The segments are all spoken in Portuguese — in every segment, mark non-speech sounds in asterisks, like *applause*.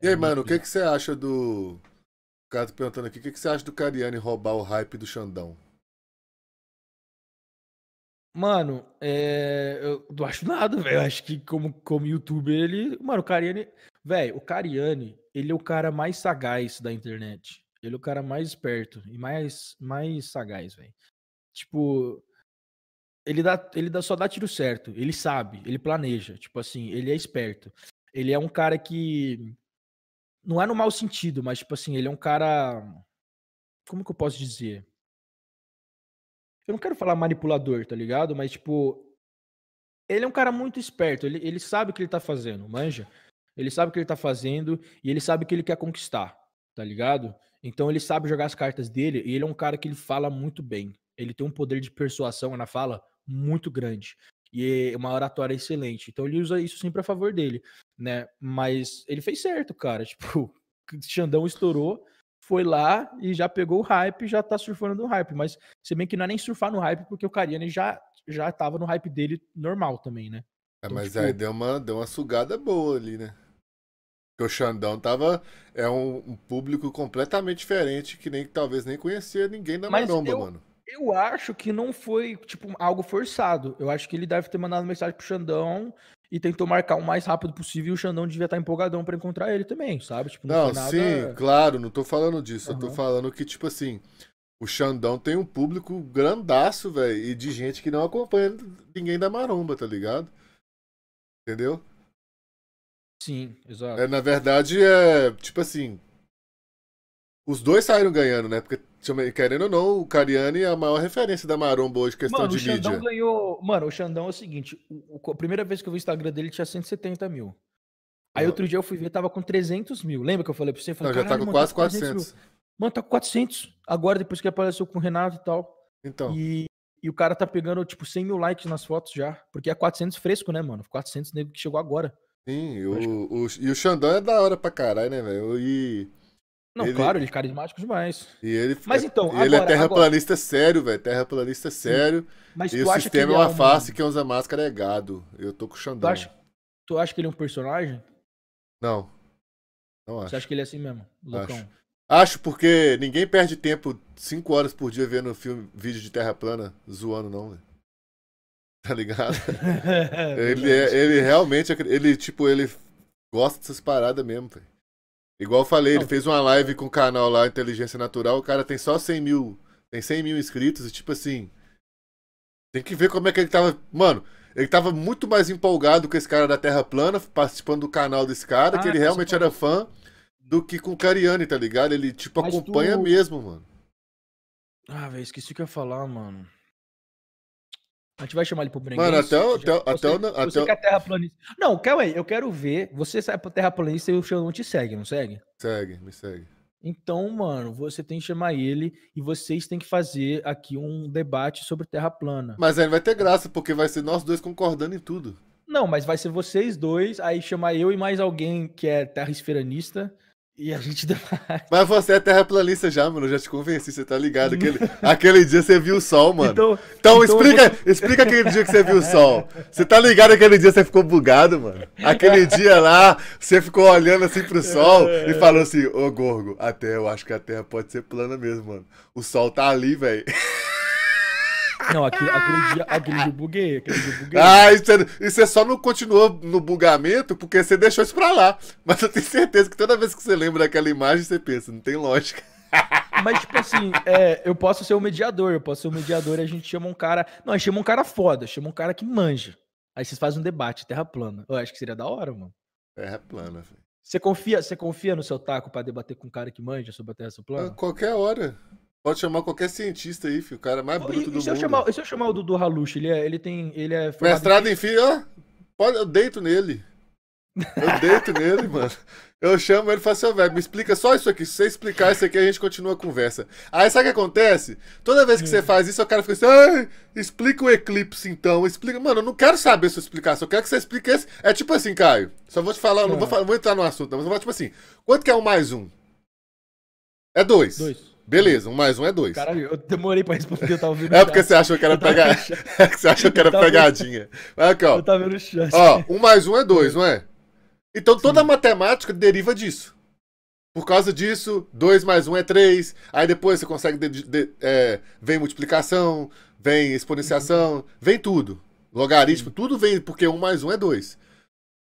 E aí, é mano, o que, que você acha do. O cara tá perguntando aqui, o que, que você acha do Cariani roubar o hype do Xandão? Mano, é... eu não acho nada, velho. Eu acho que como, como youtuber, ele. Mano, o Cariani. Velho, o Cariani, ele é o cara mais sagaz da internet. Ele é o cara mais esperto e mais, mais sagaz, velho. Tipo, ele dá, ele dá, só dá tiro certo. Ele sabe, ele planeja. Tipo assim, ele é esperto. Ele é um cara que não é no mau sentido, mas, tipo assim, ele é um cara. Como que eu posso dizer? Eu não quero falar manipulador, tá ligado? Mas, tipo. Ele é um cara muito esperto. Ele, ele sabe o que ele tá fazendo, manja? Ele sabe o que ele tá fazendo e ele sabe o que ele quer conquistar, tá ligado? Então ele sabe jogar as cartas dele e ele é um cara que ele fala muito bem. Ele tem um poder de persuasão na é fala muito grande e uma oratória excelente. Então ele usa isso sempre a favor dele, né? Mas ele fez certo, cara. *laughs* Tipo, Xandão estourou, foi lá e já pegou o hype, já tá surfando no hype. Mas se bem que não é nem surfar no hype, porque o Cariani já, já tava no hype dele normal também, né? É, então, é, mas tipo... aí deu uma, deu uma sugada boa ali, né? Porque o Xandão tava. É um, um público completamente diferente, que nem que talvez nem conhecia ninguém da Maromba, deu... mano. Eu acho que não foi, tipo, algo forçado. Eu acho que ele deve ter mandado mensagem pro Xandão e tentou marcar o mais rápido possível e o Xandão devia estar empolgadão para encontrar ele também, sabe? Tipo, não, não nada... sim, claro, não tô falando disso. Uhum. Eu tô falando que, tipo assim, o Xandão tem um público grandaço, velho, e de gente que não acompanha ninguém da maromba, tá ligado? Entendeu? Sim, exato. É, na verdade, é tipo assim. Os dois saíram ganhando, né? Porque Querendo ou não, o Cariani é a maior referência da Maromba hoje, questão mano, de mídia. Mano, o Xandão mídia. ganhou... Mano, o Xandão é o seguinte, o, a primeira vez que eu vi o Instagram dele tinha 170 mil. Aí outro dia eu fui ver, tava com 300 mil. Lembra que eu falei pra você? Eu falei, não, já tá com mano, tá quase 400. Mil. Mano, tá com 400. Agora, depois que apareceu com o Renato e tal. Então. E, e o cara tá pegando, tipo, 100 mil likes nas fotos já. Porque é 400 fresco, né, mano? 400 nego que chegou agora. Sim, o, o, e o Xandão é da hora pra caralho, né, velho? E não, ele... claro, ele é carismático demais. E ele, mas então, ele é agora, é terraplanista agora... sério, velho. Terraplanista sério. Mas e o sistema é, é uma é face, que usa máscara é gado. Eu tô com o Xandão. Tu acha, tu acha que ele é um personagem? Não. Não acho. Você acha que ele é assim mesmo? Loucão. Acho. acho porque ninguém perde tempo 5 horas por dia vendo filme, vídeo de terra plana zoando, não, velho. *laughs* Tá ligado? *laughs* ele, é, ele realmente, ele, tipo, ele gosta dessas paradas mesmo, velho. Igual eu falei, não. ele fez uma live com o canal lá, Inteligência Natural, o cara tem só 100 mil, tem 100 mil inscritos e tipo assim, tem que ver como é que ele tava, mano, ele tava muito mais empolgado com esse cara da Terra Plana, participando do canal desse cara, ah, que ele realmente era fã, do que com o Cariani, tá ligado? Ele, tipo, Mas acompanha tu... mesmo, mano. Ah, velho, esqueci o que eu ia falar, mano. A gente vai chamar ele pro Brenguês. Mano, até, o, até, até, você, até, você até... quer terraplanista. Não, calma aí, eu quero ver. Você sai Terra terraplanista e o Xandão te segue, não segue? Segue, me segue. Então, mano, você tem que chamar ele e vocês têm que fazer aqui um debate sobre terra plana. Mas aí vai ter graça, porque vai ser nós dois concordando em tudo. Não, mas vai ser vocês dois, aí chamar eu e mais alguém que é terra esferanista e a gente debate. *laughs* Mas você é terraplanista já, mano. Eu já te convenci, você tá ligado. Aquele, *laughs* aquele dia você viu o sol, mano. Então, então, então explica, vou... explica aquele dia que você viu o sol. Você tá ligado aquele dia você ficou bugado, mano? Aquele dia lá, você ficou olhando assim pro sol e falou assim, ô Gorgo, até eu acho que a Terra pode ser plana mesmo, mano. O sol tá ali, velho. *laughs* Não, aquele, aquele, dia, aquele dia eu buguei, aquele dia eu buguei. Ah, e você, e você só não continuou no bugamento porque você deixou isso pra lá. Mas eu tenho certeza que toda vez que você lembra daquela imagem, você pensa, não tem lógica. Mas, tipo assim, é, eu posso ser o mediador, eu posso ser o mediador e a gente chama um cara. Não, a gente chama um cara foda, chama um cara que manja. Aí vocês fazem um debate, terra plana. Eu acho que seria da hora, mano. Terra plana, velho. Você confia, você confia no seu taco para debater com um cara que manja sobre a terra plana? A qualquer hora. Pode chamar qualquer cientista aí, filho. O cara é mais bruto e, e do se mundo. Eu chamar, se eu chamar o Dudu Halush, ele é, ele tem, ele é Mestrado em física, pode, eu deito nele. Eu deito nele, *laughs* mano. Eu chamo ele e falo assim, velho, me explica só isso aqui. Se você explicar isso aqui, a gente continua a conversa. Aí sabe o que acontece? Toda vez que você hum. faz isso, o cara fica assim, explica o eclipse então, explica. Mano, eu não quero saber sua explicação, eu quero que você explique esse. É tipo assim, Caio. Só vou te falar, não, vou, tá. vou, entrar no assunto, mas eu vou tipo assim: quanto que é um mais um? É dois. Dois. Beleza, um mais um é dois. Caralho, eu demorei pra responder, eu tava vendo. *laughs* É porque você achou que era pegadinha. *laughs* É porque você achou que era pegadinha. Olha aqui, ó. Eu tava vendo o chat. Ó, um mais um é dois, não é? Então toda a matemática deriva disso. Por causa disso, 2 mais 1 um é 3. Aí depois você consegue. De, de, é, vem multiplicação, vem exponenciação, uhum. vem tudo. Logaritmo, uhum. tudo vem, porque 1 um mais 1 um é 2.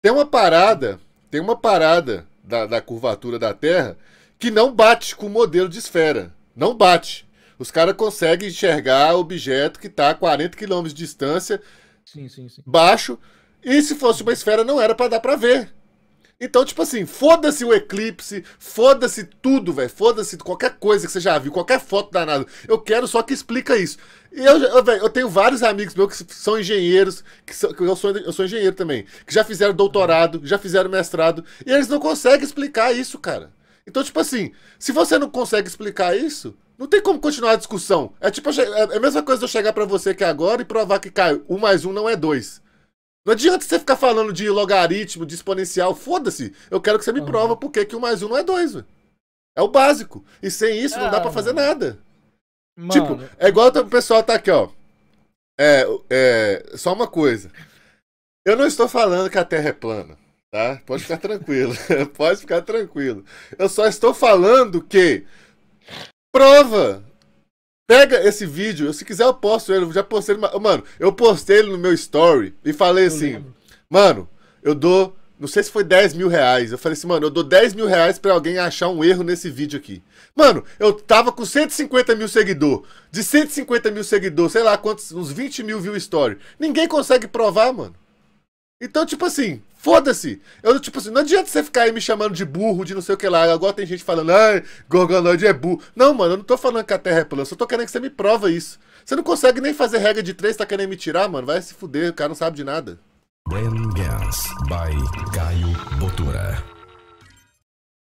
Tem uma parada, tem uma parada da, da curvatura da Terra que não bate com o modelo de esfera. Não bate. Os caras conseguem enxergar objeto que está a 40 km de distância, sim, sim, sim. baixo, e se fosse uma esfera não era para dar para ver. Então, tipo assim, foda-se o eclipse, foda-se tudo, velho, foda-se qualquer coisa que você já viu, qualquer foto danada. Eu quero só que explica isso. Eu, eu, véio, eu tenho vários amigos meus que são engenheiros, que, são, que eu, sou, eu sou engenheiro também, que já fizeram doutorado, já fizeram mestrado, e eles não conseguem explicar isso, cara. Então, tipo assim, se você não consegue explicar isso, não tem como continuar a discussão. É tipo, é, é a mesma coisa eu chegar para você que agora e provar que, cai um mais um não é dois. Não adianta você ficar falando de logaritmo, de exponencial, foda-se. Eu quero que você me uhum. prova por que um mais um não é dois, véio. É o básico. E sem isso ah, não dá para ah. fazer nada. Tipo, Mano. Tipo, é igual o pessoal tá aqui, ó. É, é, só uma coisa. Eu não estou falando que a Terra é plana tá? Pode ficar tranquilo. *laughs* Pode ficar tranquilo. Eu só estou falando que prova. Pega esse vídeo, se quiser eu posto ele, eu já postei, ele, mano, eu postei ele no meu story e falei assim, mano, eu dou, não sei se foi 10 mil reais, eu falei assim, mano, eu dou 10 mil reais pra alguém achar um erro nesse vídeo aqui. Mano, eu tava com 150 mil seguidor, de 150 mil seguidor, sei lá quantos, uns 20 mil viu o story, ninguém consegue provar, mano. Então, tipo assim, foda-se. Eu, tipo assim, não adianta você ficar aí me chamando de burro, de não sei o que lá. Agora tem gente falando, ai, Gorgonoide é burro. Não, mano, eu não tô falando que a Terra é plana, eu só tô querendo que você me prova isso. Você não consegue nem fazer regra de três, tá querendo me tirar, mano? Vai se fuder, o cara não sabe de nada. Brain Games by Caio Botura.